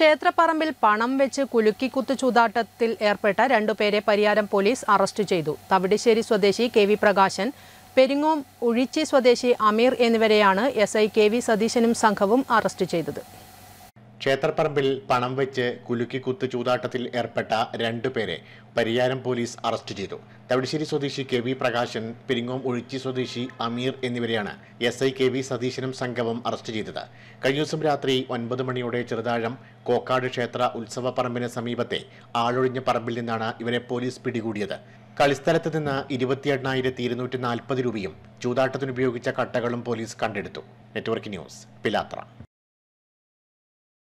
ക്ഷേത്രപ്പറമ്പിൽ പണം വെച്ച് കുലുക്കിക്കുത്ത് ചൂതാട്ടത്തിൽ ഏർപ്പെട്ട രണ്ടുപേരെ പരിയാരം പോലീസ് അറസ്റ്റ് ചെയ്തു തവിടിശ്ശേരി സ്വദേശി കെ വി പ്രകാശൻ പെരിങ്ങോം ഉഴിച്ചി സ്വദേശി അമീർ എന്നിവരെയാണ് എസ് ഐ കെ വി സതീശനും സംഘവും അറസ്റ്റ് ചെയ്തത് ക്ഷേത്രപ്പറമ്പിൽ പണം വെച്ച് കുലുക്കിക്കുത്ത് ചൂതാട്ടത്തിൽ ഏർപ്പെട്ട രണ്ടുപേരെ പരിയാരം പോലീസ് അറസ്റ്റ് ചെയ്തു തവിടിശ്ശേരി സ്വദേശി കെ വി പ്രകാശൻ പെരിങ്ങോം ഒഴിച്ചി സ്വദേശി അമീർ എന്നിവരെയാണ് എസ് ഐ കെ വി സതീശനും സംഘവും അറസ്റ്റ് ചെയ്തത് കഴിഞ്ഞ ദിവസം രാത്രി ഒൻപത് മണിയോടെ ചെറുതാഴം കോക്കാട് ക്ഷേത്ര ഉത്സവ പറമ്പിന് സമീപത്തെ ആളൊഴിഞ്ഞ പറമ്പിൽ നിന്നാണ് ഇവരെ പോലീസ് പിടികൂടിയത് കളിസ്ഥലത്ത് നിന്ന് ഇരുപത്തിയെണ്ണായിരത്തി ഇരുന്നൂറ്റി നാൽപ്പത് രൂപയും ചൂതാട്ടത്തിനുപയോഗിച്ച കട്ടകളും പോലീസ് കണ്ടെടുത്തു നെറ്റ്വർക്ക് ന്യൂസ് പിലാത്ര